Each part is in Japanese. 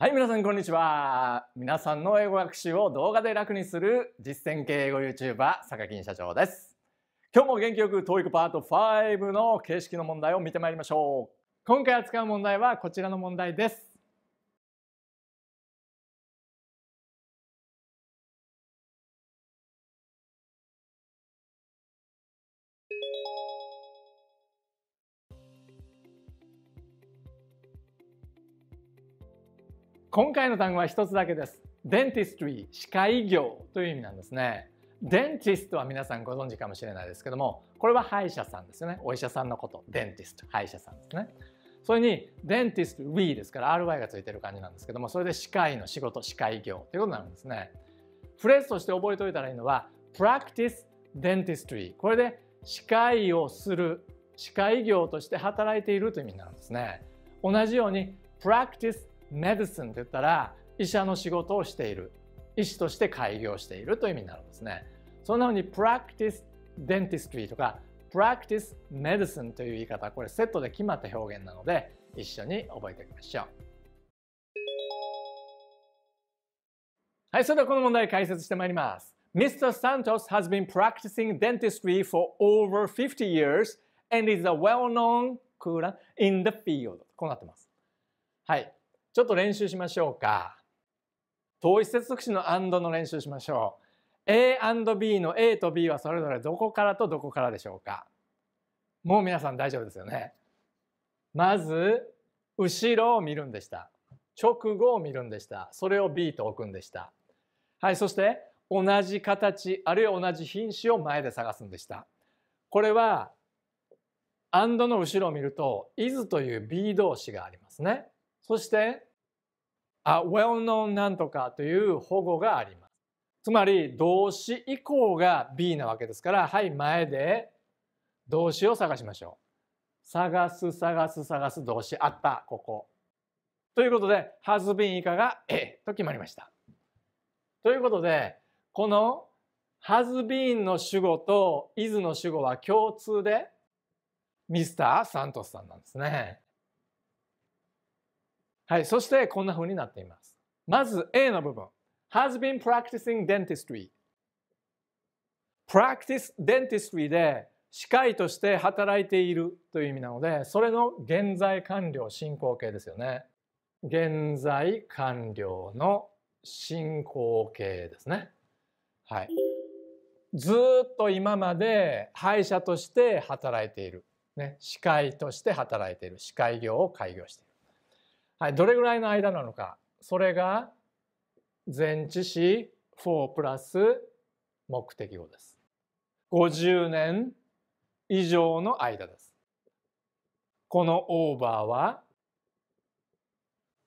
はい、皆さんこんにちは。皆さんの英語学習を動画で楽にする実践系英語 YouTuber、坂金社長です。今日も元気よく TOEIC パート5の形式の問題を見てまいりましょう。今回扱う問題はこちらの問題です。今回の単語は一つだけです。dentistry 歯科医業という意味なんですね。デンティストは皆さんご存知かもしれないですけどもこれは歯医者さんですよねお医者さんのことデンティスト歯医者さんですねそれにデンティスト w ーですから ry がついてる感じなんですけどもそれで歯科医の仕事歯科医業ということになるんですねフレーズとして覚えておいたらいいのは practice dentistry これで歯科医をする歯科医業として働いているという意味なんですね同じように practice メディスンって言ったら医者の仕事をしている医師として開業しているという意味になるんですねそんなふうに practice dentistry とか practice medicine という言い方これセットで決まった表現なので一緒に覚えておきましょうはいそれではこの問題解説してまいります Mr. Santos has been practicing dentistry for over 50 years and is a well-known cooler in the field こうなってますはいちょっと練習しましょうか。統一接続詞の and の練習しましょう。A&B の A と B はそれぞれどこからとどこからでしょうかもう皆さん大丈夫ですよね。まず、後ろを見るんでした。直後を見るんでした。それを B と置くんでした。はい、そして同じ形、あるいは同じ品種を前で探すんでした。これは、and の後ろを見ると、is という B 動詞がありますね。そして、あ well known なんとかという保護があります。つまり動詞以降が B なわけですから、はい、前で動詞を探しましょう。探す、探す、探す動詞あった、ここ。ということで、has been 以下が A と決まりました。ということで、この has been の主語と is の主語は共通でミスター・サントスさんなんですね。はい、そしてこんな風になっています。まず A の部分。has been practicing dentistry。practice dentistry で歯科医として働いているという意味なので、それの現在完了進行形ですよね。現在完了の進行形ですね。はい。ずっと今まで歯医者として働いている。ね、歯科医として働いている。歯科医業を開業している。はい、どれぐらいの間なのかそれが前置詞4プラス目的語です。50年以上の間です。このオーバーは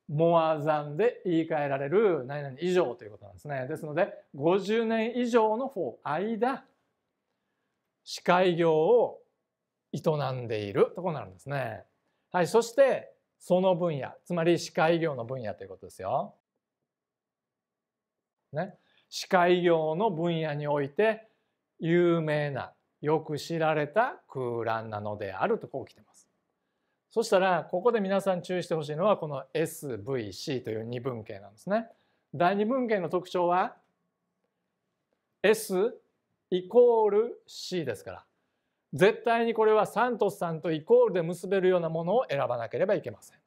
モアザンで言い換えられる何々以上ということなんですね。ですので50年以上の4間司会業を営んでいるところになるんですね。はい、そしてその分野つまり歯科医業の分野ということですよ。ね、歯科医業の分野において有名なよく知られた空欄なのであるとこう来てます。そしたらここで皆さん注意してほしいのはこの SVC という二分形なんですね。第二分形の特徴は S イコール C ですから絶対にこれはサントスさんとイコールで結べるようなものを選ばなければいけません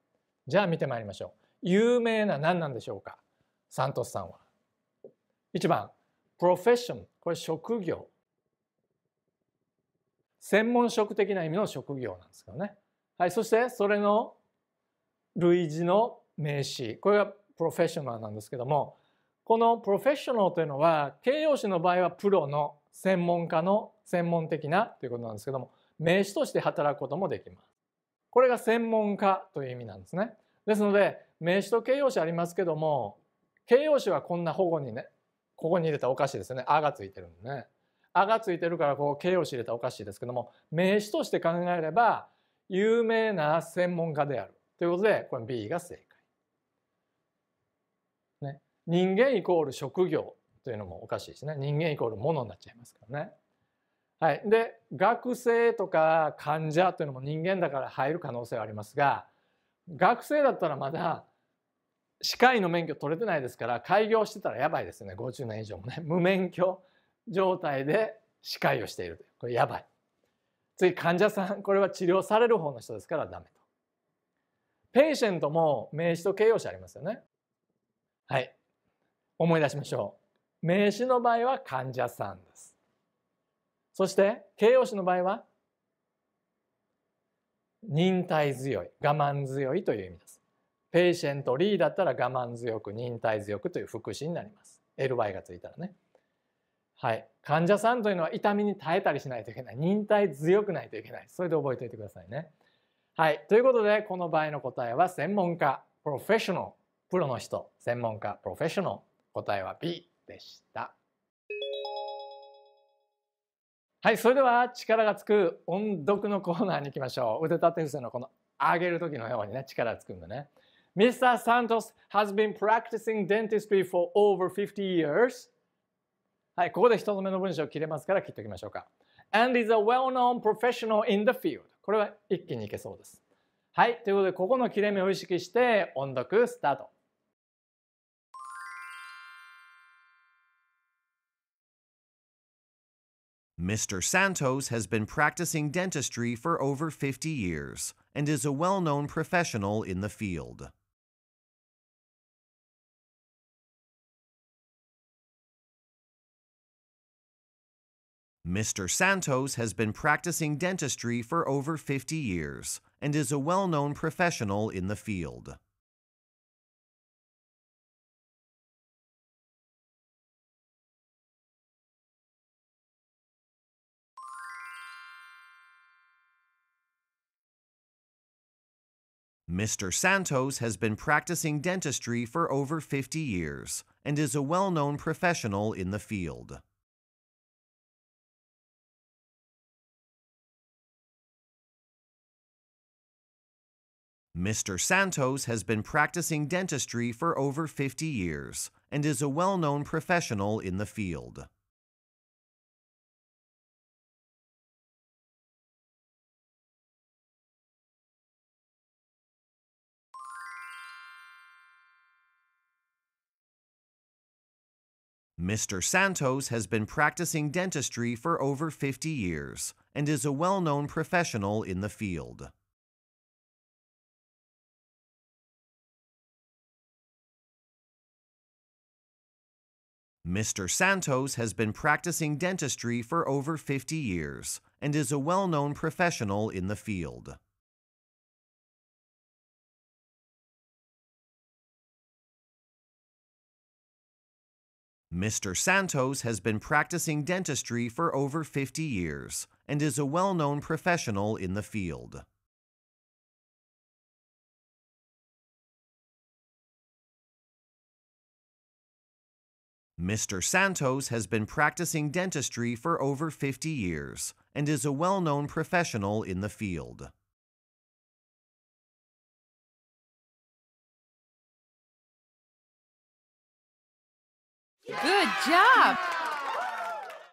じゃあ見てまいりましょう有名な何なんでしょうかサントスさんは1番プロフェッションこれ職業専門職的な意味の職業なんですけどねはいそしてそれの類似の名詞これがプロフェッショナルなんですけどもこのプロフェッショナルというのは形容詞の場合はプロの専門家の専門的なということなんですけども名詞として働くこともできます。これが専門家という意味なんですね。ですので名詞と形容詞ありますけども形容詞はこんな保護にねここに入れたらおかしいですよね「あ」がついてるんでね「あ」がついてるからこう形容詞入れたらおかしいですけども名詞として考えれば有名な専門家であるということでこれ B が正解。ね、人間イコール職業というのもおかしいですね。人間イコールものになっちゃいますからね。はい、で学生とか患者というのも人間だから入る可能性はありますが学生だったらまだ歯科医の免許取れてないですから開業してたらやばいですね50年以上もね無免許状態で歯科医をしているこれやばい次患者さんこれは治療される方の人ですからダメとペイシェントも名詞と形容詞ありますよねはい思い出しましょう名詞の場合は患者さんです。そして形容詞の場合は忍耐強い我慢強いという意味です。ペイシェントリーだったら我慢強く忍耐強くという副詞になります。ly がついたらね。はい。患者さんというのは痛みに耐えたりしないといけない。忍耐強くないといけない。それで覚えておいてくださいね。はい。ということで、この場合の答えは専門家、プロフェッショナル、プロの人、専門家、プロフェッショナル。答えは B。でした。はい、それでは力がつく音読のコーナーに行きましょう。腕立て伏せのこの上げる時のようにね、力がつくんだね。Mr. Santos has been practicing dentistry for over 50 years. はい、ここで一つ目の文章を切れますから切っておきましょうか。And is a well-known professional in the field. これは一気にいけそうです。はい、ということでここの切れ目を意識して音読スタート。Mr. Santos has been practicing dentistry for over 50 years and is a well known professional in the field. Mr. Santos has been practicing dentistry for over 50 years and is a well known professional in the field. Mr. Santos has been practicing dentistry for over 50 years and is a well known professional in the field. Mr. Santos has been practicing dentistry for over 50 years and is a well known professional in the field. Mr. Santos has been practicing dentistry for over 50 years and is a well-known professional in the field. Mr. Santos has been practicing dentistry for over 50 years and is a well-known professional in the field. Mr. Santos has been practicing dentistry for over 50 years and is a well known professional in the field. Mr. Santos has been practicing dentistry for over 50 years and is a well known professional in the field. job.